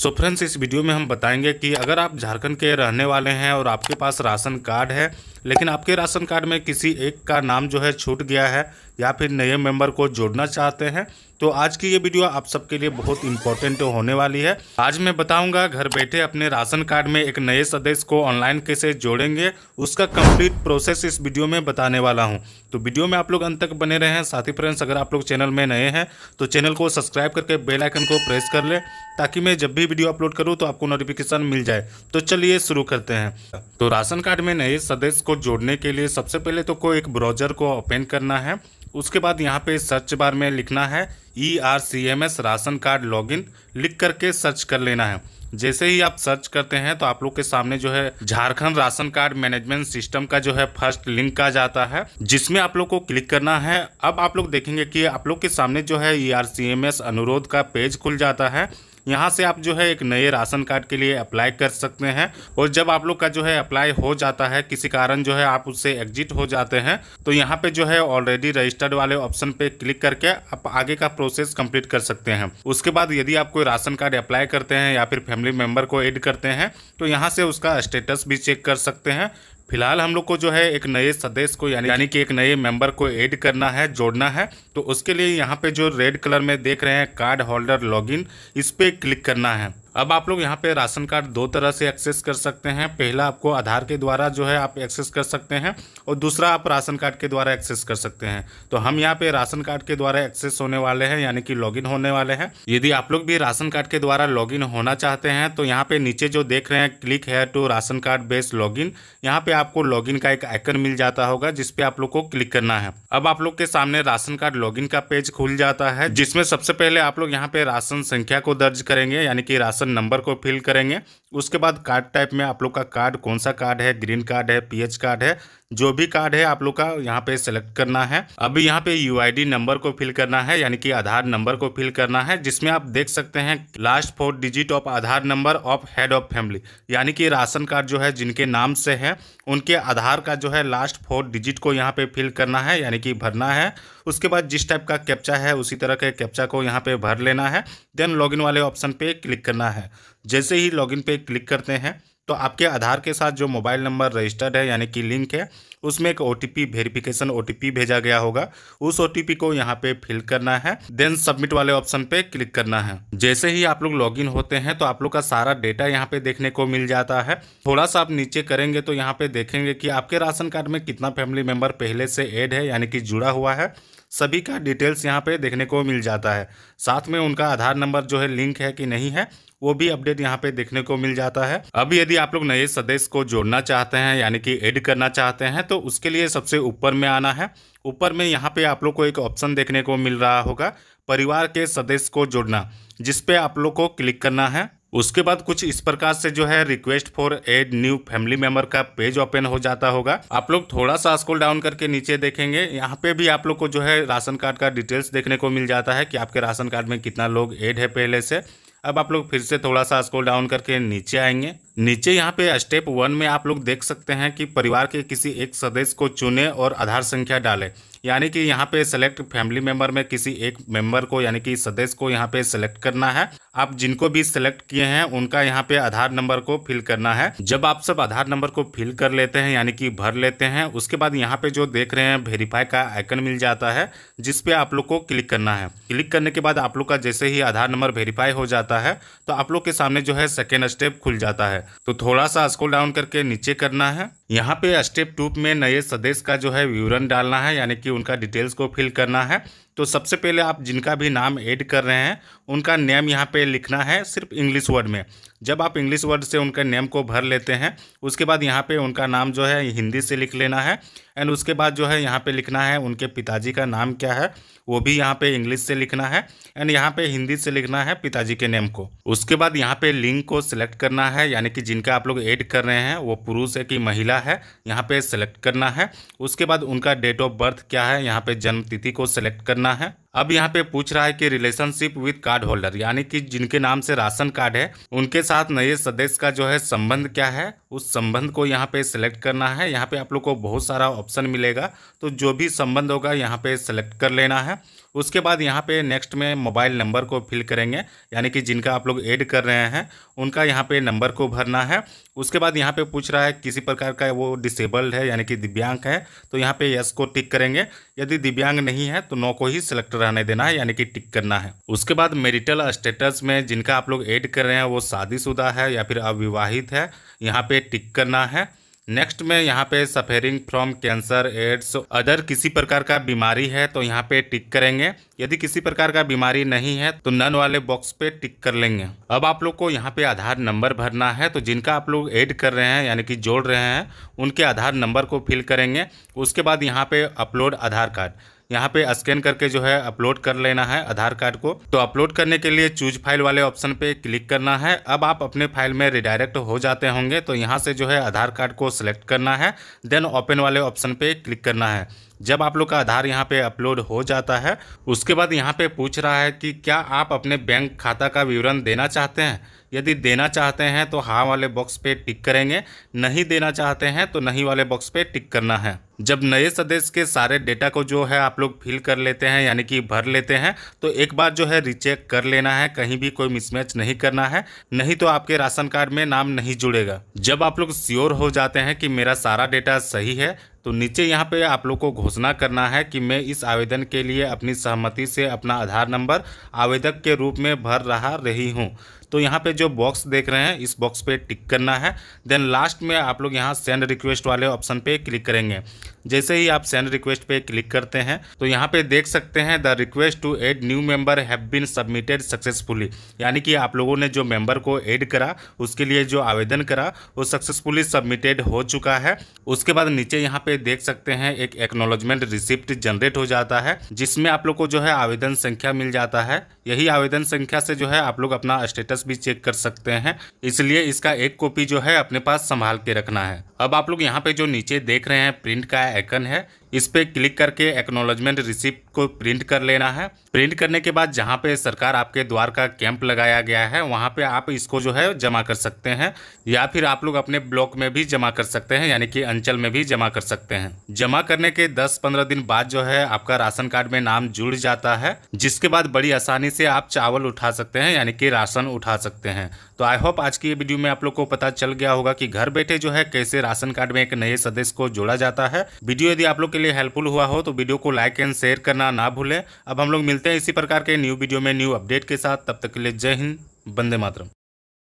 सो so friends इस video में हम बताएंगे कि अगर आप झारखंड के रहने वाले हैं और आपके पास राशन कार्ड है लेकिन आपके राशन कार्ड में किसी एक का नाम जो है छूट गया है या फिर नए मेंबर को जोड़ना चाहते हैं तो आज की ये वीडियो आप सबके लिए बहुत इंपॉर्टेंट होने वाली है आज मैं बताऊंगा घर बैठे अपने राशन कार्ड में एक नए सदस्य को ऑनलाइन कैसे जोड़ेंगे उसका कंप्लीट प्रोसेस इस वीडियो में बताने वाला हूं तो वीडियो में आप लोग अंत तक बने रहे हैं साथ ही फ्रेंड्स अगर आप लोग चैनल में नए हैं तो चैनल को सब्सक्राइब करके बेलाइकन को प्रेस कर ले ताकि मैं जब भी वीडियो अपलोड करूँ तो आपको नोटिफिकेशन मिल जाए तो चलिए शुरू करते हैं तो राशन कार्ड में नए सदस्य को जोड़ने के लिए सबसे पहले तो कोई एक ब्राउजर को ओपन करना है उसके बाद यहाँ पे सर्च बार में लिखना है E R C M S ration card login लिख करके सर्च कर लेना है जैसे ही आप सर्च करते हैं तो आप लोग के सामने जो है Jharkhand ration card management system का जो है फर्स्ट लिंक आ जाता है जिसमें आप लोग को क्लिक करना है अब आप लोग देखेंगे कि आप लोग के सामने जो है E R C M S अनुरोध का पेज खुल जाता है यहाँ से आप जो है एक नए राशन कार्ड के लिए अप्लाई कर सकते हैं और जब आप लोग का जो है अप्लाई हो जाता है किसी कारण जो है आप उससे एग्जिट हो जाते हैं तो यहाँ पे जो है ऑलरेडी रजिस्टर्ड वाले ऑप्शन पे क्लिक करके आप आगे का प्रोसेस कंप्लीट कर सकते हैं उसके बाद यदि आप कोई राशन कार्ड अप्लाई करते हैं या फिर फैमिली मेम्बर को एड करते हैं तो यहाँ से उसका स्टेटस भी चेक कर सकते हैं फिलहाल हम लोग को जो है एक नए सदस्य को यानी यानी कि एक नए मेंबर को ऐड करना है जोड़ना है तो उसके लिए यहाँ पे जो रेड कलर में देख रहे हैं कार्ड होल्डर लॉगिन इस पर क्लिक करना है अब आप लोग यहाँ पे राशन कार्ड दो तरह से एक्सेस कर सकते हैं पहला आपको आधार के द्वारा जो है आप एक्सेस कर सकते हैं और दूसरा आप राशन कार्ड के द्वारा एक्सेस कर सकते हैं तो हम यहाँ पे राशन कार्ड के द्वारा एक्सेस होने वाले हैं यानी कि लॉगिन होने वाले हैं यदि आप लोग भी राशन कार्ड के द्वारा लॉगिन होना चाहते हैं तो यहाँ पे नीचे जो देख रहे हैं क्लिक है to ration card based login यहाँ पे आपको लॉगिन का एक आइकन मिल जाता होगा जिसपे आप लोग को क्लिक करना है अब आप लोग के सामने राशन कार्ड लॉगिन का पेज खुल जाता है जिसमें सबसे पहले आप लोग यहाँ पे राशन संख्या को दर्ज करेंगे यानी कि राशन राशन नंबर को फिल करेंगे उसके बाद कार्ड टाइप में आप लोग का कार्ड कौन सा कार्ड है ग्रीन कार्ड है पीएच कार्ड है जो भी कार्ड है आप लोग का यहाँ पे सेलेक्ट करना है अभी यहाँ पे यू नंबर को फिल करना है यानी कि आधार नंबर को फिल करना है जिसमें आप देख सकते हैं last four digit of Aadhaar number of head of family यानी कि राशन कार्ड जो है जिनके नाम से है उनके आधार का जो है लास्ट फोर डिजिट को यहाँ पे फिल करना है यानी कि भरना है उसके बाद जिस टाइप का कैप्चा है उसी तरह के कैप्चा को यहाँ पे भर लेना है देन लॉगिन वाले ऑप्शन पे क्लिक करना है जैसे ही लॉगिन पे क्लिक करते हैं तो आपके आधार के साथ जो मोबाइल नंबर रजिस्टर्ड है यानी कि लिंक है उसमें एक O T P verification O भेजा गया होगा उस ओ को यहाँ पे फिल करना है देन सबमिट वाले ऑप्शन पे क्लिक करना है जैसे ही आप लोग लॉगिन होते हैं तो आप लोग का सारा डेटा यहाँ पे देखने को मिल जाता है थोड़ा सा आप नीचे करेंगे तो यहाँ पे देखेंगे कि आपके राशन कार्ड में कितना फैमिली मेंबर पहले से एड है यानी कि जुड़ा हुआ है सभी का डिटेल्स यहाँ पे देखने को मिल जाता है साथ में उनका आधार नंबर जो है लिंक है कि नहीं है वो भी अपडेट यहाँ पे देखने को मिल जाता है अब यदि आप लोग नए सदस्य को जोड़ना चाहते हैं यानी कि ऐड करना चाहते हैं तो उसके लिए सबसे ऊपर में आना है ऊपर में यहाँ पे आप लोग को एक ऑप्शन देखने को मिल रहा होगा परिवार के सदस्य को जोड़ना जिसपे आप लोग को क्लिक करना है उसके बाद कुछ इस प्रकार से जो है request for add new family member का पेज ओपन हो जाता होगा आप लोग थोड़ा सा स्क्रॉल डाउन करके नीचे देखेंगे यहाँ पे भी आप लोग को जो है राशन कार्ड का डिटेल्स देखने को मिल जाता है कि आपके राशन कार्ड में कितना लोग एड है पहले से अब आप लोग फिर से थोड़ा सा स्क्रॉल डाउन करके नीचे आएंगे नीचे यहाँ पे स्टेप वन में आप लोग देख सकते हैं कि परिवार के किसी एक सदस्य को चुने और आधार संख्या डालें यानी कि यहाँ पे सेलेक्ट फैमिली मेंबर में किसी एक मेंबर को यानी कि सदस्य को यहाँ पे सेलेक्ट करना है आप जिनको भी सिलेक्ट किए हैं उनका यहाँ पे आधार नंबर को फिल करना है जब आप सब आधार नंबर को फिल कर लेते हैं यानी कि भर लेते हैं उसके बाद यहाँ पे जो देख रहे हैं वेरीफाई का आइकन मिल जाता है जिसपे आप लोग को क्लिक करना है क्लिक करने के बाद आप लोग का जैसे ही आधार नंबर वेरीफाई हो जाता है तो आप लोग के सामने जो है सेकेंड स्टेप खुल जाता है तो थोड़ा सा स्कोल डाउन करके नीचे करना है यहाँ पे स्टेप टू में नए सदस्य का जो है विवरण डालना है यानी कि उनका डिटेल्स को फिल करना है तो सबसे पहले आप जिनका भी नाम ऐड कर रहे हैं उनका नेम यहाँ पे लिखना है सिर्फ इंग्लिश वर्ड में जब आप इंग्लिश वर्ड से उनके नेम को भर लेते हैं उसके बाद यहाँ पे उनका नाम जो है हिंदी से लिख लेना है एंड उसके बाद जो है यहाँ पे लिखना है उनके पिताजी का नाम क्या है वो भी यहाँ पे इंग्लिश से लिखना है एंड यहाँ पे हिंदी से लिखना है पिताजी के नेम को उसके बाद यहाँ पे लिंग को सिलेक्ट करना है यानी कि जिनका आप लोग ऐड कर रहे हैं वो पुरुष है कि महिला है यहाँ पे सिलेक्ट करना है उसके बाद उनका डेट ऑफ बर्थ क्या है यहाँ पे जन्म तिथि को सिलेक्ट करना है अब यहाँ पे पूछ रहा है कि रिलेशनशिप विद कार्ड होल्डर यानी कि जिनके नाम से राशन कार्ड है उनके साथ नए सदस्य का जो है संबंध क्या है उस संबंध को यहाँ पे सिलेक्ट करना है यहाँ पे आप लोग को बहुत सारा ऑप्शन मिलेगा तो जो भी संबंध होगा यहाँ पे सिलेक्ट कर लेना है उसके बाद यहाँ पे नेक्स्ट में मोबाइल नंबर को फिल करेंगे यानी कि जिनका आप लोग ऐड कर रहे हैं उनका यहाँ पे नंबर को भरना है उसके बाद यहाँ पे पूछ रहा है किसी प्रकार का वो डिसेबल्ड है यानी कि दिव्यांग है तो यहाँ पे यस को टिक करेंगे यदि दिव्यांग नहीं है तो नो को ही सिलेक्ट रहने देना है यानी कि टिक करना है उसके बाद मेरिटल स्टेटस में जिनका आप लोग ऐड कर रहे हैं वो शादीशुदा है या फिर अविवाहित है यहाँ पे टिक करना है नेक्स्ट में यहाँ पे suffering from cancer AIDS other किसी प्रकार का बीमारी है तो यहाँ पे टिक करेंगे यदि किसी प्रकार का बीमारी नहीं है तो नन वाले बॉक्स पे टिक कर लेंगे अब आप लोग को यहाँ पे आधार नंबर भरना है तो जिनका आप लोग ऐड कर रहे हैं यानी कि जोड़ रहे हैं उनके आधार नंबर को फिल करेंगे उसके बाद यहाँ पे अपलोड आधार कार्ड यहाँ पे स्कैन करके जो है अपलोड कर लेना है आधार कार्ड को तो अपलोड करने के लिए चूज फाइल वाले ऑप्शन पे क्लिक करना है अब आप अपने फाइल में रिडायरेक्ट हो जाते होंगे तो यहाँ से जो है आधार कार्ड को सिलेक्ट करना है देन ओपन वाले ऑप्शन पे क्लिक करना है जब आप लोग का आधार यहाँ पे अपलोड हो जाता है उसके बाद यहाँ पे पूछ रहा है कि क्या आप अपने बैंक खाता का विवरण देना चाहते हैं यदि देना चाहते हैं तो हाँ वाले बॉक्स पे टिक करेंगे नहीं देना चाहते हैं तो नहीं वाले बॉक्स पे टिक करना है जब नए सदस्य के सारे डेटा को जो है आप लोग फिल कर लेते हैं यानी कि भर लेते हैं तो एक बार जो है रिचेक कर लेना है कहीं भी कोई मिसमैच नहीं करना है नहीं तो आपके राशन कार्ड में नाम नहीं जुड़ेगा जब आप लोग श्योर हो जाते हैं कि मेरा सारा डेटा सही है तो नीचे यहाँ पे आप लोग को घोषणा करना है कि मैं इस आवेदन के लिए अपनी सहमति से अपना आधार नंबर आवेदक के रूप में भर रहा रही हूँ तो यहाँ पे जो बॉक्स देख रहे हैं इस बॉक्स पे टिक करना है देन लास्ट में आप लोग यहाँ सेंड रिक्वेस्ट वाले ऑप्शन पे क्लिक करेंगे जैसे ही आप सेंड रिक्वेस्ट पे क्लिक करते हैं तो यहाँ पे देख सकते हैं the request to add new member have been submitted successfully यानी कि आप लोगों ने जो मेंबर को ऐड करा उसके लिए जो आवेदन करा वो सक्सेसफुली सबमिटेड हो चुका है उसके बाद नीचे यहाँ पे देख सकते हैं एक एक्नोलॉजमेंट रिसिप्ट जनरेट हो जाता है जिसमें आप लोग को जो है आवेदन संख्या मिल जाता है यही आवेदन संख्या से जो है आप लोग अपना स्टेटस स्टेटस भी चेक कर सकते हैं इसलिए इसका एक कॉपी जो है अपने पास संभाल के रखना है अब आप लोग यहाँ पे जो नीचे देख रहे हैं प्रिंट का आइकन है इस पर क्लिक करके एक्नोलॉजमेंट रिसिप्ट को प्रिंट कर लेना है प्रिंट करने के बाद जहाँ पे सरकार आपके द्वार का कैंप लगाया गया है वहाँ पे आप इसको जो है जमा कर सकते हैं या फिर आप लोग अपने ब्लॉक में भी जमा कर सकते हैं यानी कि अंचल में भी जमा कर सकते हैं जमा करने के दस पंद्रह दिन बाद जो है आपका राशन कार्ड में नाम जुड़ जाता है जिसके बाद बड़ी आसानी से आप चावल उठा सकते हैं यानी कि राशन उठा सकते हैं तो आई होप आज की वीडियो में आप लोग को पता चल गया होगा कि घर बैठे जो है कैसे राशन कार्ड में एक नए सदस्य को जोड़ा जाता है वीडियो यदि आप लोग के लिए हेल्पफुल हुआ हो तो वीडियो को लाइक एंड शेयर करना ना भूलें अब हम लोग मिलते हैं इसी प्रकार के न्यू वीडियो में न्यू अपडेट के साथ तब तक के लिए जय हिंद बंदे मातरम